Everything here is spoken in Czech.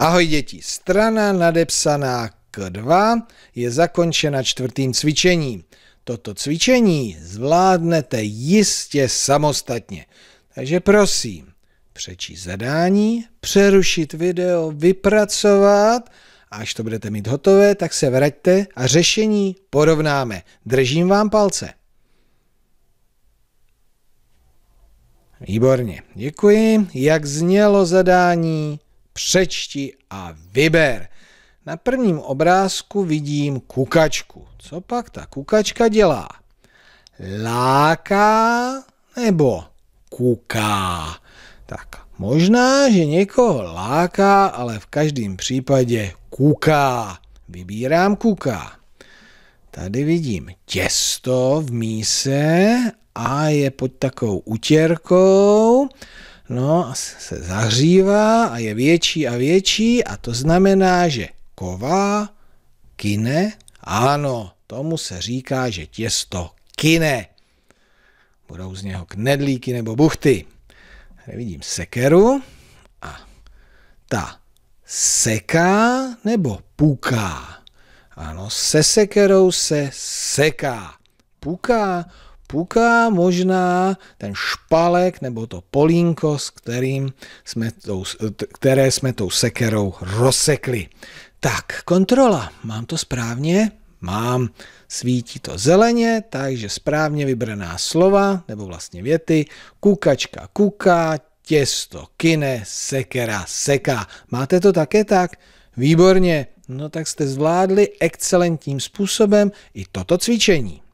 Ahoj děti, strana nadepsaná K2 je zakončena čtvrtým cvičením. Toto cvičení zvládnete jistě samostatně. Takže prosím, přečíst zadání, přerušit video, vypracovat a až to budete mít hotové, tak se vraťte a řešení porovnáme. Držím vám palce. Výborně, děkuji. Jak znělo zadání? přečti a vyber. Na prvním obrázku vidím kukačku. Co pak ta kukačka dělá? Láká nebo kuká? Tak možná, že někoho láká, ale v každém případě kuká. Vybírám kuká. Tady vidím těsto v míse a je pod takovou utěrkou no, se zahřívá a je větší a větší a to znamená, že ková, kine, ano, tomu se říká, že těsto kine. Budou z něho knedlíky nebo buchty. Tady vidím sekeru a ta seká nebo puká. Ano, se sekerou se seká. Puká, puká možná ten špalek nebo to polínko, s kterým jsme tou, které jsme tou sekerou rozsekli. Tak, kontrola. Mám to správně? Mám. Svítí to zeleně, takže správně vybraná slova, nebo vlastně věty. Kukačka kuká, těsto kine, sekera seká. Máte to také tak? Výborně. No tak jste zvládli excelentním způsobem i toto cvičení.